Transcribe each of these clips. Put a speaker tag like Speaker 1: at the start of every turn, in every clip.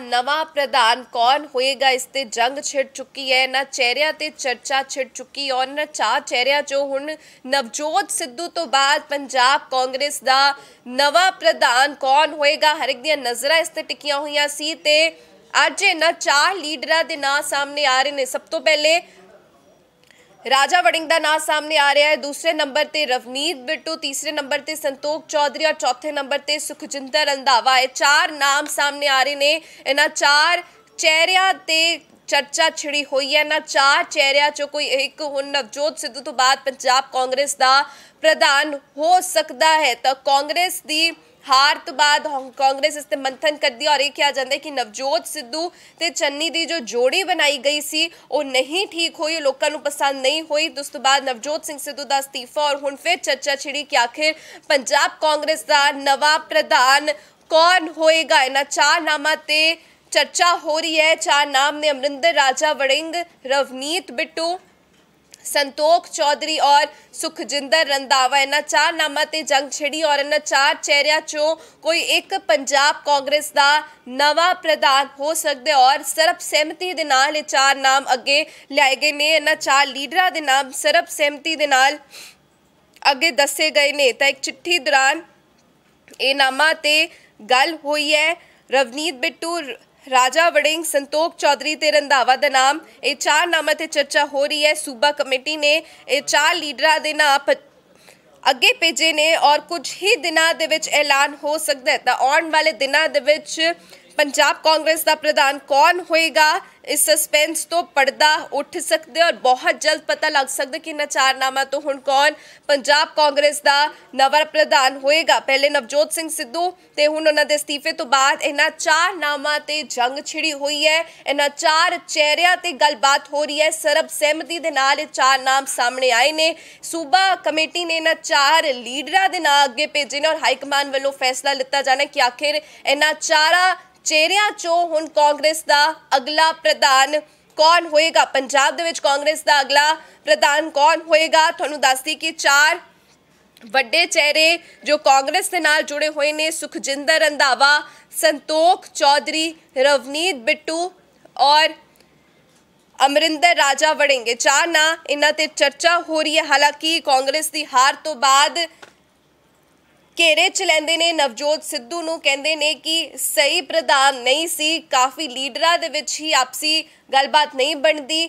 Speaker 1: ਨਵਾਂ ਪ੍ਰਧਾਨ ਕੌਣ ਹੋਏਗਾ ਇਸ ਤੇ ਜੰਗ ਛਿੜ ਚੁੱਕੀ ਹੈ ਨਾ ਚਿਹਰਿਆਂ ਤੇ ਚਰਚਾ ਛਿੜ ਚੁੱਕੀ ਔਰ ਨਾ ਚਾਹ ਚਿਹਰਿਆਂ ਜੋ ਹੁਣ ਨਵਜੋਤ ਸਿੱਧੂ ਤੋਂ ਬਾਅਦ ਪੰਜਾਬ ਕਾਂਗਰਸ ਦਾ ਨਵਾਂ ਪ੍ਰਧਾਨ ਕੌਣ ਹੋਏਗਾ ਹਰ ਇੱਕ ਦੀਆਂ ਨਜ਼ਰਾਂ ਇਸ ਤੇ ਟਿਕੀਆਂ ਹੋਈਆਂ ਸੀ ਤੇ ਅੱਜ ਇਹਨਾਂ ਚਾਰ ਲੀਡਰਾਂ ਦੇ ਨਾਂ ਸਾਹਮਣੇ ਆ ਰਹੇ ਨੇ ਸਭ ਤੋਂ ਪਹਿਲੇ ਰਾਜਾ ਵੜਿੰਗ ਦਾ ਨਾਮ ਸਾਹਮਣੇ ਆ ਰਿਹਾ ਹੈ ਦੂਸਰੇ ਨੰਬਰ ਤੇ ਰਵਨੀਤ ਬਿੱਟੂ ਤੀਸਰੇ ਨੰਬਰ ਤੇ ਸੰਤੋਖ ਚੌਧਰੀ ਔਰ ਚੌਥੇ ਨੰਬਰ ਤੇ ਸੁਖਜਿੰਦਰ ਰੰਧਾਵਾ ਇਹ ਚਾਰ ਨਾਮ ਸਾਹਮਣੇ ਆ ਰਹੇ ਨੇ ਇਹਨਾਂ ਚਾਰ ਚਿਹਰਿਆਂ ਤੇ ਚਰਚਾ ਛਿੜੀ ਹੋਈ ਹੈ ਨਾ ਚਾਰ ਚਿਹਰਿਆਂ ਚੋਂ ਕੋਈ ਇੱਕ ਹੁਣ ਨਵਜੋਤ ਸਿੱਧੂ ਤੋਂ ਬਾਅਦ ਪੰਜਾਬ ਕਾਂਗਰਸ ਦਾ ਪ੍ਰਧਾਨ ਹੋ ਸਕਦਾ ਹੈ ਤਾਂ ਕਾਂਗਰਸ ਦੀ ਹਾਰ ਤੋਂ ਬਾਅਦ ਕਾਂਗਰਸ ਇਸ ਤੇ ਮੰਥਨ ਕਰਦੀ ਔਰ ਇਹ ਕਿਹਾ ਜਾਂਦਾ ਕਿ ਨਵਜੋਤ ਸਿੱਧੂ ਤੇ ਚੰਨੀ ਦੀ ਜੋ ਜੋੜੀ ਬਣਾਈ ਗਈ ਸੀ ਉਹ ਨਹੀਂ ਠੀਕ ਹੋਈ ਲੋਕਾਂ ਨੂੰ ਪਸੰਦ ਨਹੀਂ ਹੋਈ ਉਸ ਤੋਂ ਬਾਅਦ ਨਵਜੋਤ ਸਿੰਘ ਸਿੱਧੂ ਦਾ ਅਸਤੀਫਾ ਔਰ ਹੁਣ ਫਿਰ ਚਰਚਾ ਛਿੜੀ ਕਿ ਆਖਿਰ ਪੰਜਾਬ ਕਾਂਗਰਸ ਦਾ ਨਵਾਂ ਪ੍ਰਧਾਨ ਕੌਣ ਹੋਏਗਾ ਇਹਨਾਂ ਚਾਰ ਨਾਮਾਂ ਤੇ ਚਰਚਾ ਹੋ ਰਹੀ ਹੈ ਚਾਰ ਨਾਮ ਨੇ ਅਮਰਿੰਦਰ ਰਾਜਾ ਵੜਿੰਗ ਰਵਨੀਤ ਬਿੱਟੂ ਸੰਤੋਖ ਚੌਧਰੀ ਔਰ ਸੁਖਜਿੰਦਰ ਰੰਦਾਵਾ ਇਹਨਾਂ ਚਾਰ ਨਾਮਾਂ ਤੇ ਜੰਗ ਛੇੜੀ ਔਰ ਇਹਨਾਂ ਚਾਰ ਚਿਹਰਿਆਂ ਚੋਂ ਕੋਈ ਇੱਕ ਪੰਜਾਬ ਕਾਂਗਰਸ ਦਾ ਨਵਾਂ ਪ੍ਰਧਾਨ ਹੋ ਸਕਦੇ ਔਰ ਸਰਬ ਸਹਿਮਤੀ ਦੇ ਨਾਲ ਇਹ ਚਾਰ ਨਾਮ ਅੱਗੇ ਲਿਆਏ ਗਏ ਨੇ ਇਹਨਾਂ ਚਾਰ ਲੀਡਰਾਂ ਦੇ ਨਾਮ ਸਰਬ ਸਹਿਮਤੀ ਦੇ ਨਾਲ ਅੱਗੇ ਦੱਸੇ ਗਏ ਨੇ ਤਾਂ ਇੱਕ ਚਿੱਠੀ ਦੌਰਾਨ ਇਹ ਨਾਮਾਂ ਤੇ ਗੱਲ ਹੋਈ ਹੈ ਰਵਨੀਤ ਬਿੱਟੂ ਰਾਜਾ ਵੜਿੰਗ ਸੰਤੋਖ ਚੌਧਰੀ ਤੇ ਰੰਧਾਵਾ ਦਾ ਨਾਮ ਇਹ ਚਾਰ ਨਾਮਾਂ ਤੇ ਚਰਚਾ ਹੋ ਰਹੀ ਹੈ ਸੂਬਾ ਕਮੇਟੀ ਨੇ ਇਹ ਚਾਰ ਲੀਡਰਾਂ ਦੇ ਨਾਮ ਅੱਗੇ ਭੇਜੇ ਨੇ ਔਰ ਕੁਝ ਹੀ ਦਿਨਾਂ ਦੇ ਵਿੱਚ ਐਲਾਨ ਹੋ ਸਕਦਾ ਹੈ ਤਾਂ ਆਉਣ ਵਾਲੇ ਦਿਨਾਂ ਦੇ ਵਿੱਚ ਪੰਜਾਬ ਕਾਂਗਰਸ ਦਾ ਪ੍ਰਧਾਨ ਕੌਣ ਹੋਏਗਾ ਇਸ ਸਸਪੈਂਸ ਤੋਂ ਪਰਦਾ ਉੱਠ ਸਕਦਾ ਔਰ ਬਹੁਤ ਜਲਦ ਪਤਾ ਲੱਗ ਸਕਦਾ ਕਿ ਇਹਨਾਂ ਨਾਮਾਂ ਤੋਂ ਹੁਣ ਕੌਣ ਪੰਜਾਬ ਕਾਂਗਰਸ ਦਾ ਨਵਾਂ ਪ੍ਰਧਾਨ ਹੋਏਗਾ ਪਹਿਲੇ ਨਵਜੋਤ ਸਿੰਘ ਸਿੱਧੂ ਤੇ ਹੁਣ ਉਹਨਾਂ ਦੇ ਅਸਤੀਫੇ ਤੋਂ ਬਾਅਦ ਇਹਨਾਂ ਚਾਰ ਨਾਮਾਂ ਤੇ ਜੰਗ ਛਿੜੀ ਹੋਈ ਹੈ ਇਹਨਾਂ ਚਾਰ ਚਿਹਰਿਆਂ ਤੇ ਗੱਲਬਾਤ ਹੋ ਰਹੀ ਹੈ ਸਰਬ ਸਹਿਮਤੀ ਦੇ ਨਾਲ ਇਹ ਚਾਰ ਨਾਮ ਸਾਹਮਣੇ ਆਏ ਨੇ ਸੂਬਾ ਕਮੇਟੀ ਨੇ ਇਹਨਾਂ ਚਾਰ ਲੀਡਰਾਂ ਦੇ ਨਾਂ ਅੱਗੇ ਭੇਜੇ ਨੇ ਔਰ ਹਾਈ ਕਮਾਂਡ ਵੱਲੋਂ ਫੈਸਲਾ ਲਿੱਤਾ ਜਾਣਾ ਕਿ ਆਖਿਰ ਇਹਨਾਂ ਚਾਰਾਂ ਚਿਹਰਿਆਂ 'ਚੋਂ ਹੁਣ ਕਾਂਗਰਸ ਦਾ ਅਗਲਾ ਪ੍ਰਧਾਨ ਕੌਣ ਹੋਏਗਾ ਪੰਜਾਬ ਦੇ ਵਿੱਚ ਕਾਂਗਰਸ ਦਾ ਅਗਲਾ ਪ੍ਰਧਾਨ ਕੌਣ ਹੋਏਗਾ ਤੁਹਾਨੂੰ ਦੱਸਦੀ ਕਿ ਚਾਰ ਵੱਡੇ ਚਿਹਰੇ ਜੋ ਕਾਂਗਰਸ ਦੇ ਨਾਲ ਜੁੜੇ ਹੋਏ ਨੇ ਸੁਖਜਿੰਦਰ ਰੰਧਾਵਾ ਸੰਤੋਖ ਚੌਧਰੀ ਰਵਨੀਤ ਬਿੱਟੂ ਔਰ ਅਮਰਿੰਦਰ ਰਾਜਾ ਵੜेंगे ਚਾਰ ਨਾ ਇਹਨਾਂ ਤੇ ਚਰਚਾ ਹੋ ਰਹੀ ਹੈ ਹਾਲਾਂਕਿ ਕਾਂਗਰਸ ਦੀ ਹਾਰ ਤੋਂ ਬਾਅਦ ਘੇਰੇ 'ਚ ਲੈਂਦੇ ਨੇ ਨਵਜੋਤ ਸਿੱਧੂ ਨੂੰ ਕਹਿੰਦੇ ਨੇ ਕਿ ਸਹੀ ਪ੍ਰਧਾਨ ਨਹੀਂ ਸੀ ਕਾਫੀ ਲੀਡਰਾਂ ਦੇ ਵਿੱਚ ਹੀ ਆਪਸੀ ਗੱਲਬਾਤ ਨਹੀਂ ਬਣਦੀ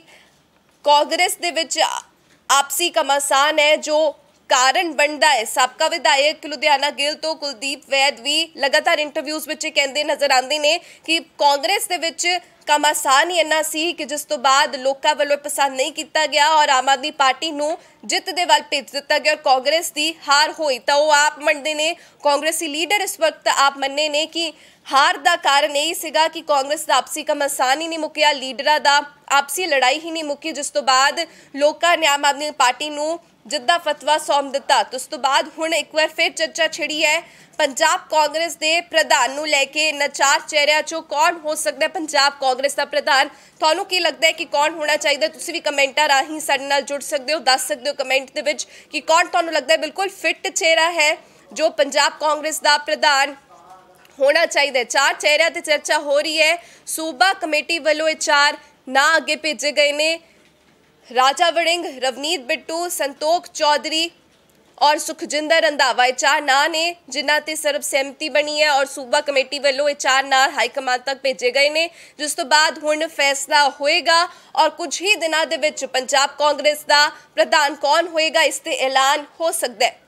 Speaker 1: ਕਾਂਗਰਸ ਦੇ ਵਿੱਚ ਆਪਸੀ ਕਮਾਸਾਨ ਹੈ ਜੋ ਕਾਰਨ ਬਣਦਾ ਹੈ ਸਾਬਕਾ ਵਿਧਾਇਕ ਲੁਧਿਆਣਾ ਗਿੱਲ ਤੋਂ ਕੁਲਦੀਪ ਵੈਦ ਵੀ ਲਗਾਤਾਰ ਇੰਟਰਵਿਊਜ਼ ਵਿੱਚ ਕਹਿੰਦੇ ਨਜ਼ਰ ਆਉਂਦੇ ਨੇ ਕਿ ਕਾਂਗਰਸ ਦੇ ਵਿੱਚ ਕੰਮ ਆਸਾਨ ਹੀ ਇੰਨਾ ਸੀ ਕਿ ਜਿਸ ਤੋਂ ਬਾਅਦ ਲੋਕਾਂ ਵੱਲੋਂ ਪਸੰਦ ਨਹੀਂ ਕੀਤਾ ਗਿਆ ਔਰ ਆਮ ਆਦਮੀ ਪਾਰਟੀ ਨੂੰ ਜਿੱਤ ਦੇ ਵੱਲ ਭੇਜ ਦਿੱਤਾ ਗਿਆ ਔਰ ਕਾਂਗਰਸ ਦੀ ਹਾਰ ਹੋਈ ਤਾਂ ਉਹ ਆਪ ਮੰਨਦੇ ਨੇ ਕਾਂਗਰਸੀ ਲੀਡਰ ਇਸ ਵਕਤ ਆਪ ਮੰਨੇ ਨੇ ਕਿ ਹਾਰ ਦਾ ਕਾਰਨ ਇਹ ਸੀਗਾ ਕਿ ਕਾਂਗਰਸ ਦਾ ਆਪਸੀ ਕੰਮ ਆਸਾਨ ਹੀ ਨਹੀਂ ਮੁੱਕਿਆ ਲੀਡਰਾਂ ਦਾ ਆਪਸੀ ਲੜਾਈ ਹੀ ਨਹੀਂ ਮੁੱਕੀ ਜਿਸ ਤੋਂ ਬਾਅਦ ਲੋਕਾਂ ਨੇ ਆਮ ਆਦਮੀ ਪਾਰਟੀ ਨੂੰ ਜਿੱਦਾਂ ਫਤਵਾ ਸੌਂਪ ਦਿੱਤਾ ਉਸ ਤੋਂ ਬਾਅਦ ਹੁਣ ਇੱਕ ਵਾਰ ਫਿਰ ਚਰਚਾ ਛਿੜੀ ਹੈ ਪੰਜਾਬ ਕਾਂਗਰਸ ਦੇ ਪ੍ਰਧਾਨ ਨੂੰ ਲੈ ਕੇ ਨਚਾਰ ਚਾਰ ਚਿਹਰਿਆਂ ਚੋਂ ਕੌਣ ਹੋ ਸਕਦਾ ਪੰਜਾਬ ਕਾਂਗਰਸ ਦਾ ਪ੍ਰਧਾਨ ਤੁਹਾਨੂੰ ਕੀ ਲੱਗਦਾ ਹੈ ਕਿ ਕੌਣ ਹੋਣਾ ਚਾਹੀਦਾ ਤੁਸੀਂ ਵੀ ਕਮੈਂਟਾਂ ਰਾਹੀਂ ਸਾਡੇ ਨਾਲ ਜੁੜ ਸਕਦੇ ਹੋ ਦੱਸ ਸਕਦੇ ਹੋ ਕਮੈਂਟ ਦੇ ਵਿੱਚ ਕਿ ਕੌਣ ਤੁਹਾਨੂੰ ਲੱਗਦਾ ਹੈ ਬਿਲਕੁਲ ਫਿੱਟ ਚਿਹਰਾ ਹੈ ਜੋ ਪੰਜਾਬ ਕਾਂਗਰਸ ਦਾ ਪ੍ਰਧਾਨ ਹੋਣਾ ਚਾਹੀਦਾ ਚਾਰ ਚਿਹਰਿਆਂ ਤੇ ਚਰਚਾ ਹੋ ਰਹੀ ਹੈ ਸੂਬਾ ਕਮੇਟੀ ਵੱਲੋਂ ਇਹ ਚਾਰ ਨਾ ਅੱਗੇ ਭੇਜੇ ਗਏ ਨੇ ਰਾਜਾ वड़िंग ਰਵਨੀਤ ਬਿੱਟੂ ਸੰਤੋਖ ਚੌਧਰੀ ਔਰ ਸੁਖਜਿੰਦਰ ਰੰਧਾਵਾ ਇਹ ਚਾਰ ਨਾਂ ਨੇ ਜਿਨ੍ਹਾਂ ਤੇ ਸਰਬ ਸਹਿਮਤੀ ਬਣੀ ਹੈ ਔਰ ਸੂਬਾ ਕਮੇਟੀ ਵੱਲੋਂ ਇਹ ਚਾਰ ਨਾਂ ਹਾਈ ਕਮਾਂਡ ਤੱਕ ਭੇਜੇ ਗਏ ਨੇ ਜਿਸ ਤੋਂ ਬਾਅਦ ਹੁਣ ਫੈਸਲਾ ਹੋਏਗਾ ਔਰ ਕੁਝ ਹੀ ਦਿਨਾਂ ਦੇ ਵਿੱਚ ਪੰਜਾਬ ਕਾਂਗਰਸ ਦਾ ਪ੍ਰਧਾਨ ਕੌਣ ਹੋਏਗਾ ਇਸ ਤੇ ਐਲਾਨ ਹੋ ਸਕਦਾ ਹੈ